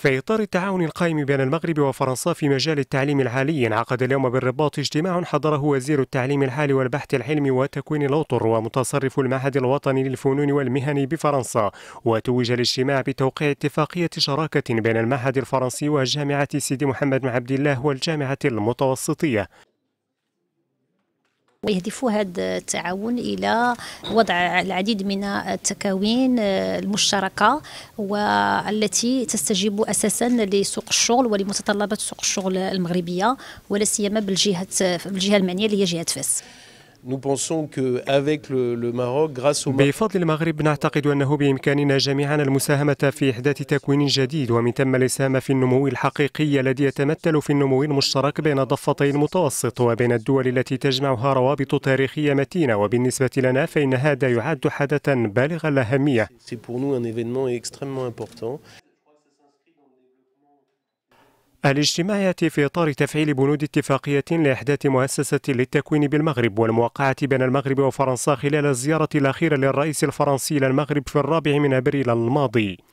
في إطار التعاون القائم بين المغرب وفرنسا في مجال التعليم العالي انعقد اليوم بالرباط اجتماع حضره وزير التعليم العالي والبحث العلمي وتكوين الأطر ومتصرف المعهد الوطني للفنون والمهن بفرنسا وتوج الاجتماع بتوقيع اتفاقية شراكة بين المعهد الفرنسي وجامعة سيدي محمد بن عبد الله والجامعة المتوسطية ويهدف هذا التعاون الى وضع العديد من التكاوين آه، المشتركه والتي تستجيب اساسا لسوق الشغل ولمتطلبات سوق الشغل المغربيه ولا سيما بالجهه بالجهه المعنيه اللي هي جهه فاس بفضل المغرب نعتقد أنه بإمكاننا جميعا المساهمة في إحداث تكوين جديد ومن ثم الإسهام في النمو الحقيقي الذي يتمثل في النمو المشترك بين ضفتي المتوسط وبين الدول التي تجمعها روابط تاريخية متينة وبالنسبة لنا فإن هذا يعد حدثا بالغ الأهمية الاجتماعية في إطار تفعيل بنود اتفاقية لإحداث مؤسسة للتكوين بالمغرب والموقعة بين المغرب وفرنسا خلال الزيارة الأخيرة للرئيس الفرنسي إلى المغرب في الرابع من أبريل الماضي